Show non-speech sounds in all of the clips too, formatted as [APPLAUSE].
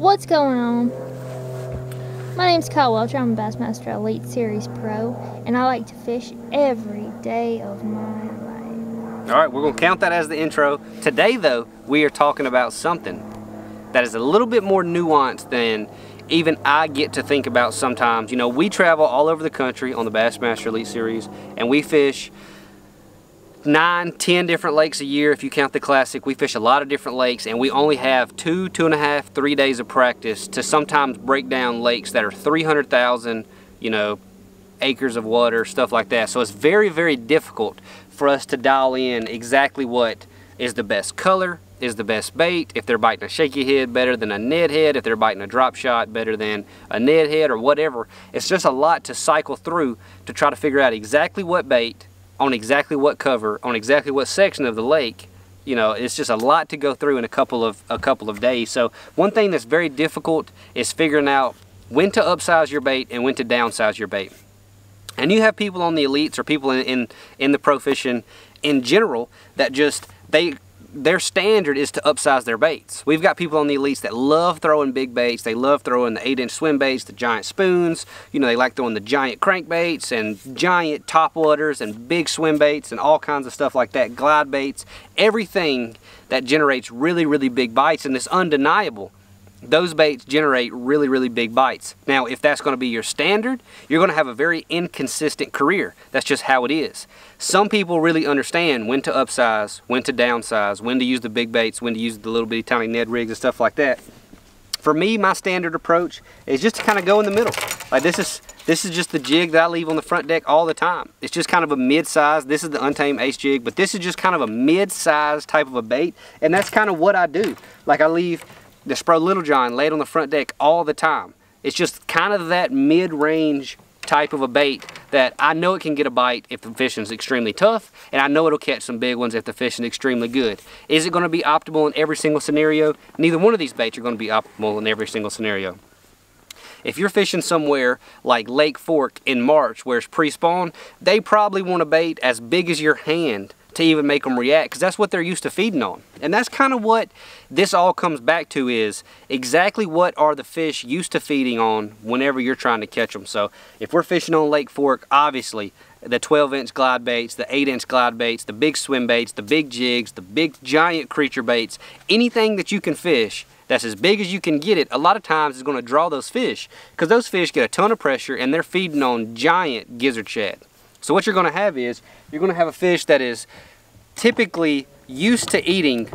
What's going on? My name's Kyle Welcher. I'm a Bassmaster Elite Series Pro, and I like to fish every day of my life. All right, we're going to count that as the intro. Today, though, we are talking about something that is a little bit more nuanced than even I get to think about sometimes. You know, we travel all over the country on the Bassmaster Elite Series, and we fish nine, ten different lakes a year if you count the classic. We fish a lot of different lakes and we only have two, two and a half, three days of practice to sometimes break down lakes that are 300,000, you know, acres of water, stuff like that. So it's very, very difficult for us to dial in exactly what is the best color, is the best bait, if they're biting a shaky head better than a Ned head, if they're biting a drop shot better than a Ned head or whatever. It's just a lot to cycle through to try to figure out exactly what bait on exactly what cover, on exactly what section of the lake, you know, it's just a lot to go through in a couple of a couple of days. So one thing that's very difficult is figuring out when to upsize your bait and when to downsize your bait. And you have people on the elites or people in, in, in the pro fishing in general that just, they their standard is to upsize their baits. We've got people on the elites that love throwing big baits. They love throwing the eight inch swim baits, the giant spoons. You know, they like throwing the giant crankbaits and giant top waters and big swim baits and all kinds of stuff like that, glide baits, everything that generates really, really big bites. And it's undeniable those baits generate really, really big bites. Now, if that's going to be your standard, you're going to have a very inconsistent career. That's just how it is. Some people really understand when to upsize, when to downsize, when to use the big baits, when to use the little bitty tiny Ned rigs and stuff like that. For me, my standard approach is just to kind of go in the middle. Like this is this is just the jig that I leave on the front deck all the time. It's just kind of a mid-size. This is the Untamed Ace jig, but this is just kind of a mid-size type of a bait, and that's kind of what I do. Like I leave the Spro Little John laid on the front deck all the time. It's just kind of that mid-range type of a bait that I know it can get a bite if the fishing's extremely tough, and I know it'll catch some big ones if the fishing's extremely good. Is it going to be optimal in every single scenario? Neither one of these baits are going to be optimal in every single scenario. If you're fishing somewhere like Lake Fork in March where it's pre-spawn, they probably want a bait as big as your hand to even make them react because that's what they're used to feeding on. And that's kind of what this all comes back to is exactly what are the fish used to feeding on whenever you're trying to catch them. So if we're fishing on Lake Fork, obviously the 12 inch glide baits, the 8 inch glide baits, the big swim baits, the big jigs, the big giant creature baits, anything that you can fish that's as big as you can get it, a lot of times is going to draw those fish because those fish get a ton of pressure and they're feeding on giant gizzard shad. So what you're gonna have is, you're gonna have a fish that is typically used to eating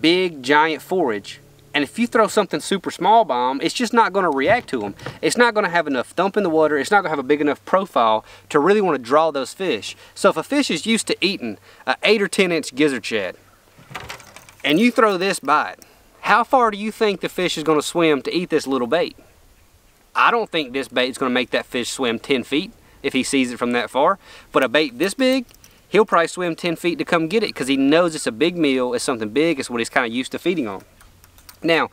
big giant forage and if you throw something super small by them, it's just not going to react to them. It's not going to have enough thump in the water. It's not going to have a big enough profile to really want to draw those fish. So if a fish is used to eating an 8 or 10 inch gizzard shad and you throw this bite, how far do you think the fish is going to swim to eat this little bait? I don't think this bait is going to make that fish swim 10 feet if he sees it from that far. But a bait this big, he'll probably swim 10 feet to come get it because he knows it's a big meal, it's something big, it's what he's kind of used to feeding on. Now,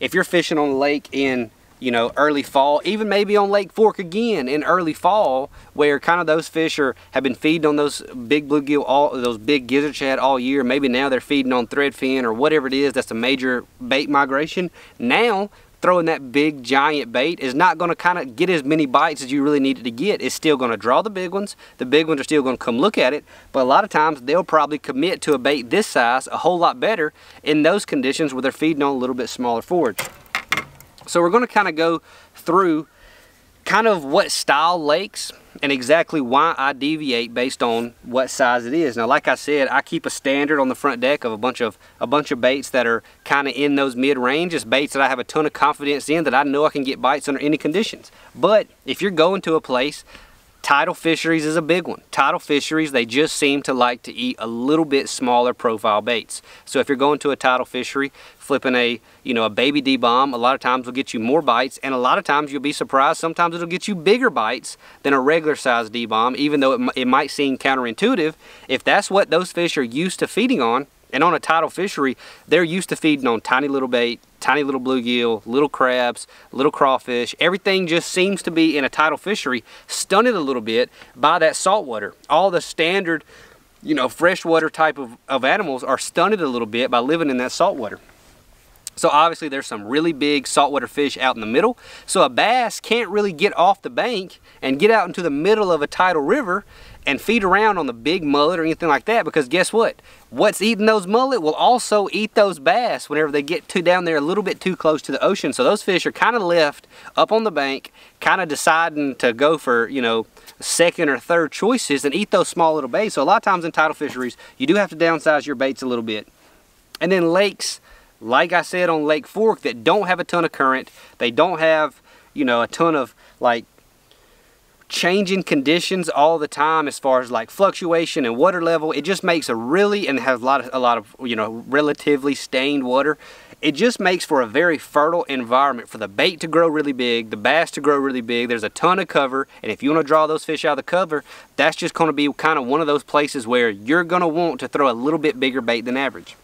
if you're fishing on the lake in you know, early fall, even maybe on Lake Fork again in early fall, where kind of those fish are have been feeding on those big bluegill, all those big gizzard shad all year. Maybe now they're feeding on threadfin or whatever it is. That's a major bait migration. Now throwing that big giant bait is not going to kind of get as many bites as you really needed to get. It's still going to draw the big ones. The big ones are still going to come look at it. But a lot of times they'll probably commit to a bait this size a whole lot better in those conditions where they're feeding on a little bit smaller forage. So we're going to kind of go through kind of what style lakes and exactly why I deviate based on what size it is. Now, like I said, I keep a standard on the front deck of a bunch of a bunch of baits that are kind of in those mid-range. Just baits that I have a ton of confidence in that I know I can get bites under any conditions. But if you're going to a place Tidal fisheries is a big one. Tidal fisheries, they just seem to like to eat a little bit smaller profile baits. So if you're going to a tidal fishery, flipping a, you know, a baby D-bomb, a lot of times will get you more bites, and a lot of times you'll be surprised, sometimes it'll get you bigger bites than a regular size D-bomb, even though it, it might seem counterintuitive. If that's what those fish are used to feeding on, and on a tidal fishery, they're used to feeding on tiny little bait, tiny little bluegill, little crabs, little crawfish. Everything just seems to be in a tidal fishery stunted a little bit by that saltwater. All the standard, you know, freshwater type of, of animals are stunted a little bit by living in that saltwater. So obviously there's some really big saltwater fish out in the middle. So a bass can't really get off the bank and get out into the middle of a tidal river and feed around on the big mullet or anything like that because guess what? What's eating those mullet will also eat those bass whenever they get too down there a little bit too close to the ocean. So those fish are kind of left up on the bank, kind of deciding to go for, you know, second or third choices and eat those small little baits. So a lot of times in tidal fisheries, you do have to downsize your baits a little bit. And then lakes, like I said on Lake Fork, that don't have a ton of current, they don't have, you know, a ton of like changing conditions all the time as far as like fluctuation and water level. It just makes a really, and has a lot of, a lot of you know, relatively stained water. It just makes for a very fertile environment for the bait to grow really big, the bass to grow really big. There's a ton of cover, and if you want to draw those fish out of the cover, that's just going to be kind of one of those places where you're going to want to throw a little bit bigger bait than average.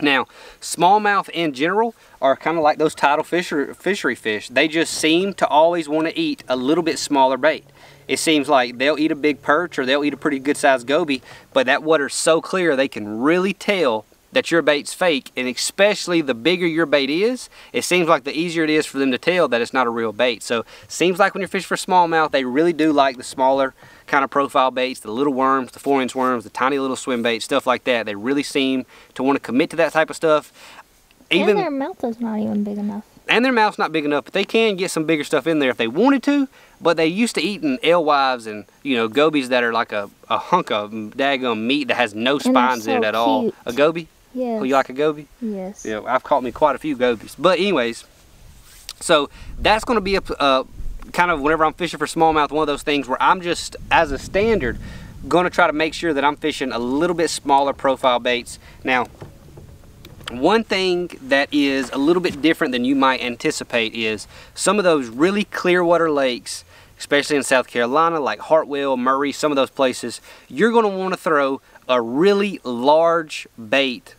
Now, smallmouth in general are kind of like those tidal fisher, fishery fish. They just seem to always want to eat a little bit smaller bait. It seems like they'll eat a big perch or they'll eat a pretty good sized goby, but that water's so clear they can really tell that your bait's fake and especially the bigger your bait is it seems like the easier it is for them to tell that it's not a real bait so seems like when you're fishing for smallmouth they really do like the smaller kind of profile baits the little worms the four inch worms the tiny little swim baits stuff like that they really seem to want to commit to that type of stuff even and their mouth is not even big enough and their mouth's not big enough, but they can get some bigger stuff in there if they wanted to. But they used to eating alewives and you know gobies that are like a, a hunk of daggum meat that has no spines so in it at cute. all. A goby, Yes. Oh, you like a goby? Yes. Yeah, I've caught me quite a few gobies. But anyways, so that's going to be a uh, kind of whenever I'm fishing for smallmouth, one of those things where I'm just, as a standard, going to try to make sure that I'm fishing a little bit smaller profile baits. Now, one thing that is a little bit different than you might anticipate is some of those really clear water lakes, especially in South Carolina, like Hartwell, Murray, some of those places, you're going to want to throw a really large bait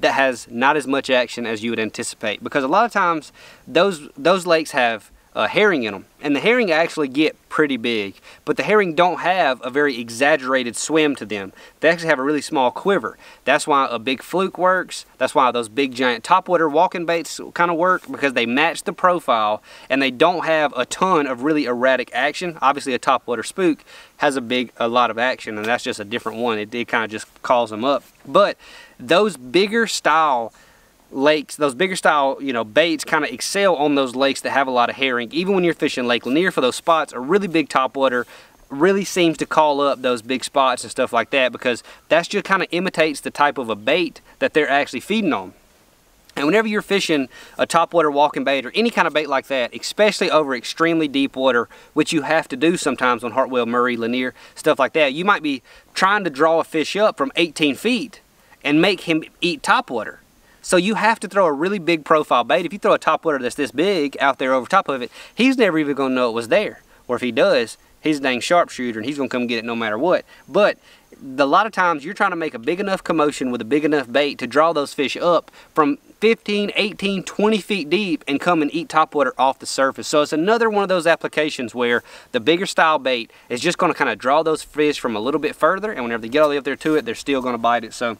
that has not as much action as you would anticipate because a lot of times those those lakes have uh, herring in them and the herring actually get pretty big but the herring don't have a very exaggerated swim to them they actually have a really small quiver that's why a big fluke works that's why those big giant topwater walking baits kind of work because they match the profile and they don't have a ton of really erratic action obviously a topwater spook has a big a lot of action and that's just a different one it, it kind of just calls them up but those bigger style lakes, those bigger style, you know, baits kind of excel on those lakes that have a lot of herring. Even when you're fishing Lake Lanier for those spots, a really big topwater really seems to call up those big spots and stuff like that because that's just kind of imitates the type of a bait that they're actually feeding on. And whenever you're fishing a topwater walking bait or any kind of bait like that, especially over extremely deep water, which you have to do sometimes on Hartwell, Murray, Lanier, stuff like that, you might be trying to draw a fish up from 18 feet and make him eat topwater. So you have to throw a really big profile bait. If you throw a topwater that's this big out there over top of it, he's never even gonna know it was there. Or if he does, he's a dang sharpshooter and he's gonna come get it no matter what. But a lot of times you're trying to make a big enough commotion with a big enough bait to draw those fish up from 15, 18, 20 feet deep and come and eat topwater off the surface. So it's another one of those applications where the bigger style bait is just gonna kind of draw those fish from a little bit further and whenever they get all the way up there to it, they're still gonna bite it. So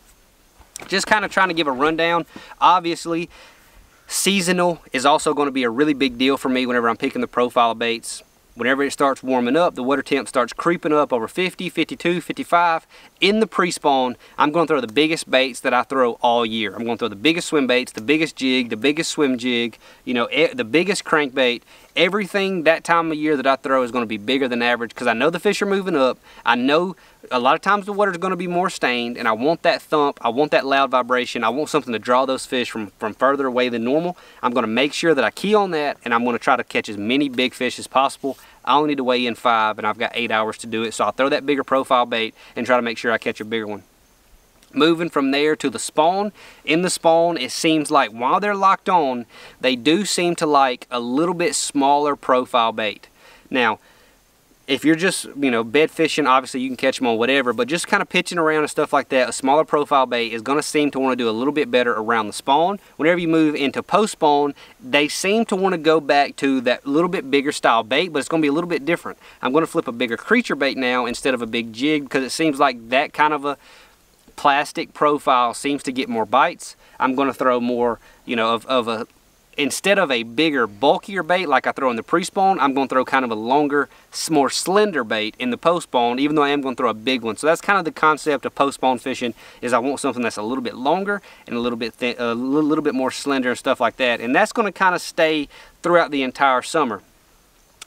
just kind of trying to give a rundown. Obviously, seasonal is also going to be a really big deal for me whenever I'm picking the profile baits. Whenever it starts warming up, the water temp starts creeping up over 50, 52, 55, in the pre-spawn, I'm gonna throw the biggest baits that I throw all year. I'm gonna throw the biggest swim baits, the biggest jig, the biggest swim jig, you know, e the biggest crankbait. Everything that time of year that I throw is gonna be bigger than average because I know the fish are moving up. I know a lot of times the water is gonna be more stained and I want that thump, I want that loud vibration, I want something to draw those fish from, from further away than normal. I'm gonna make sure that I key on that and I'm gonna try to catch as many big fish as possible. I only need to weigh in five and I've got eight hours to do it. So I'll throw that bigger profile bait and try to make sure I catch a bigger one. Moving from there to the spawn. In the spawn, it seems like while they're locked on, they do seem to like a little bit smaller profile bait. Now, if you're just, you know, bed fishing, obviously you can catch them on whatever, but just kind of pitching around and stuff like that, a smaller profile bait is going to seem to want to do a little bit better around the spawn. Whenever you move into post-spawn, they seem to want to go back to that little bit bigger style bait, but it's going to be a little bit different. I'm going to flip a bigger creature bait now instead of a big jig because it seems like that kind of a plastic profile seems to get more bites. I'm going to throw more, you know, of, of a Instead of a bigger, bulkier bait like I throw in the pre-spawn, I'm going to throw kind of a longer, more slender bait in the post-spawn, even though I am going to throw a big one. So that's kind of the concept of post-spawn fishing is I want something that's a little bit longer and a little bit a little, little bit more slender and stuff like that. And that's going to kind of stay throughout the entire summer.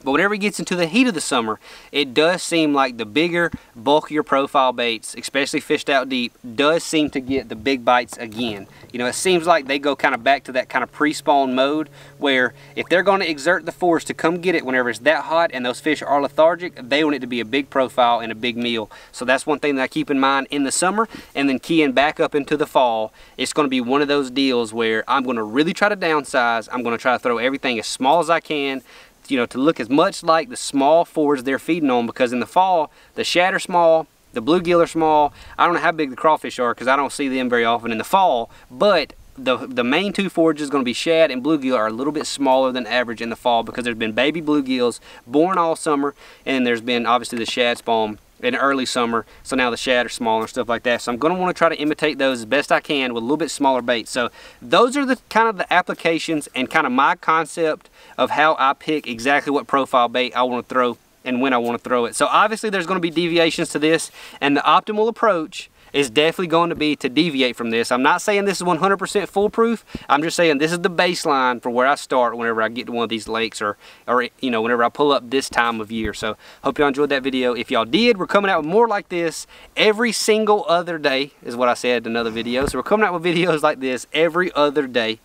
But whenever it gets into the heat of the summer, it does seem like the bigger, bulkier profile baits, especially fished out deep, does seem to get the big bites again. You know, it seems like they go kind of back to that kind of pre-spawn mode where if they're going to exert the force to come get it whenever it's that hot and those fish are lethargic, they want it to be a big profile and a big meal. So that's one thing that I keep in mind in the summer and then keying back up into the fall, it's going to be one of those deals where I'm going to really try to downsize. I'm going to try to throw everything as small as I can you know, to look as much like the small forage they're feeding on because in the fall, the shad are small, the bluegill are small. I don't know how big the crawfish are because I don't see them very often in the fall, but the, the main two forages going to be shad and bluegill are a little bit smaller than average in the fall because there's been baby bluegills born all summer and there's been obviously the shad spawn in early summer. So now the shad are smaller and stuff like that. So I'm gonna wanna try to imitate those as best I can with a little bit smaller bait. So those are the kind of the applications and kind of my concept of how I pick exactly what profile bait I wanna throw and when I wanna throw it. So obviously there's gonna be deviations to this and the optimal approach is definitely going to be to deviate from this. I'm not saying this is 100% foolproof. I'm just saying this is the baseline for where I start whenever I get to one of these lakes or, or you know, whenever I pull up this time of year. So hope y'all enjoyed that video. If y'all did, we're coming out with more like this every single other day is what I said in another video. So we're coming out with [LAUGHS] videos like this every other day.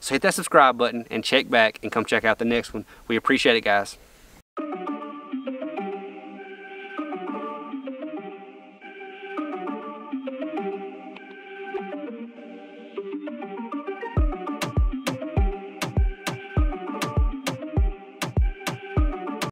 So hit that subscribe button and check back and come check out the next one. We appreciate it, guys.